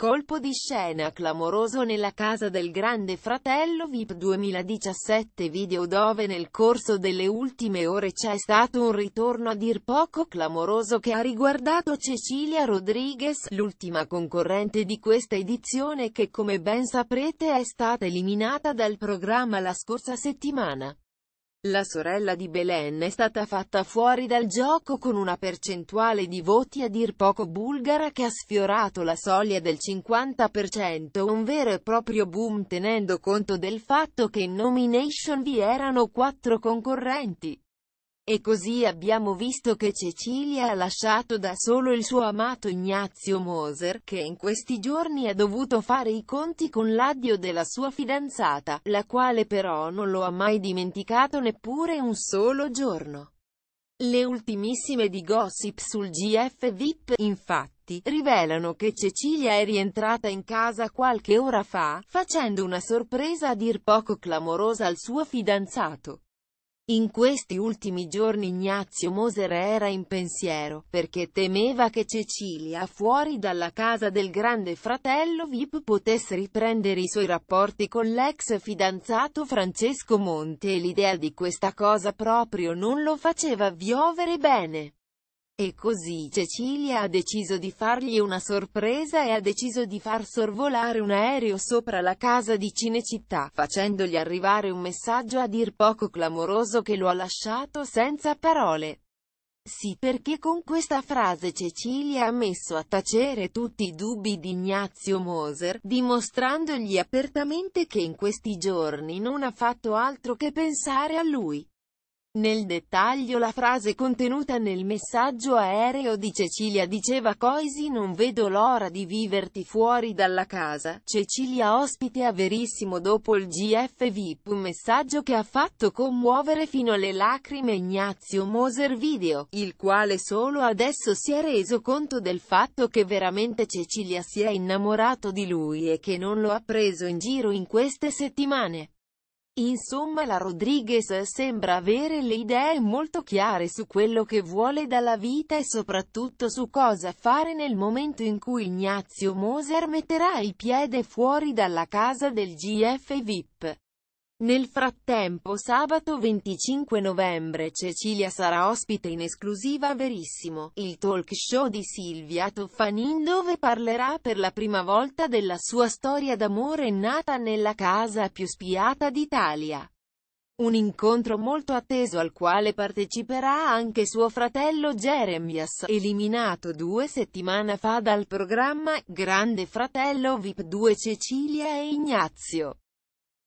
Colpo di scena clamoroso nella casa del grande fratello VIP 2017 video dove nel corso delle ultime ore c'è stato un ritorno a dir poco clamoroso che ha riguardato Cecilia Rodriguez, l'ultima concorrente di questa edizione che come ben saprete è stata eliminata dal programma la scorsa settimana. La sorella di Belen è stata fatta fuori dal gioco con una percentuale di voti a dir poco bulgara che ha sfiorato la soglia del 50%, un vero e proprio boom tenendo conto del fatto che in nomination vi erano quattro concorrenti. E così abbiamo visto che Cecilia ha lasciato da solo il suo amato Ignazio Moser, che in questi giorni ha dovuto fare i conti con l'addio della sua fidanzata, la quale però non lo ha mai dimenticato neppure un solo giorno. Le ultimissime di gossip sul GF VIP, infatti, rivelano che Cecilia è rientrata in casa qualche ora fa, facendo una sorpresa a dir poco clamorosa al suo fidanzato. In questi ultimi giorni Ignazio Moser era in pensiero, perché temeva che Cecilia fuori dalla casa del grande fratello Vip potesse riprendere i suoi rapporti con l'ex fidanzato Francesco Monte e l'idea di questa cosa proprio non lo faceva viovere bene. E così Cecilia ha deciso di fargli una sorpresa e ha deciso di far sorvolare un aereo sopra la casa di Cinecittà, facendogli arrivare un messaggio a dir poco clamoroso che lo ha lasciato senza parole. Sì perché con questa frase Cecilia ha messo a tacere tutti i dubbi di Ignazio Moser, dimostrandogli apertamente che in questi giorni non ha fatto altro che pensare a lui. Nel dettaglio la frase contenuta nel messaggio aereo di Cecilia diceva Coisi non vedo l'ora di viverti fuori dalla casa, Cecilia ospite a Verissimo dopo il GF VIP, un messaggio che ha fatto commuovere fino alle lacrime Ignazio Moser Video, il quale solo adesso si è reso conto del fatto che veramente Cecilia si è innamorato di lui e che non lo ha preso in giro in queste settimane. Insomma la Rodriguez sembra avere le idee molto chiare su quello che vuole dalla vita e soprattutto su cosa fare nel momento in cui Ignazio Moser metterà il piede fuori dalla casa del GF VIP. Nel frattempo sabato 25 novembre Cecilia sarà ospite in esclusiva Verissimo, il talk show di Silvia Toffanin dove parlerà per la prima volta della sua storia d'amore nata nella casa più spiata d'Italia. Un incontro molto atteso al quale parteciperà anche suo fratello Jeremias, eliminato due settimane fa dal programma Grande Fratello VIP 2 Cecilia e Ignazio.